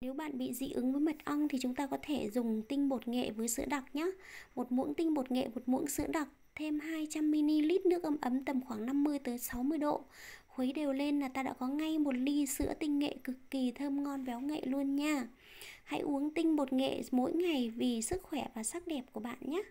Nếu bạn bị dị ứng với mật ong thì chúng ta có thể dùng tinh bột nghệ với sữa đặc nhé. Một muỗng tinh bột nghệ, một muỗng sữa đặc thêm 200ml nước ấm ấm tầm khoảng 50 tới 60 độ. Khuấy đều lên là ta đã có ngay một ly sữa tinh nghệ cực kỳ thơm ngon béo nghệ luôn nha. Hãy uống tinh bột nghệ mỗi ngày vì sức khỏe và sắc đẹp của bạn nhé.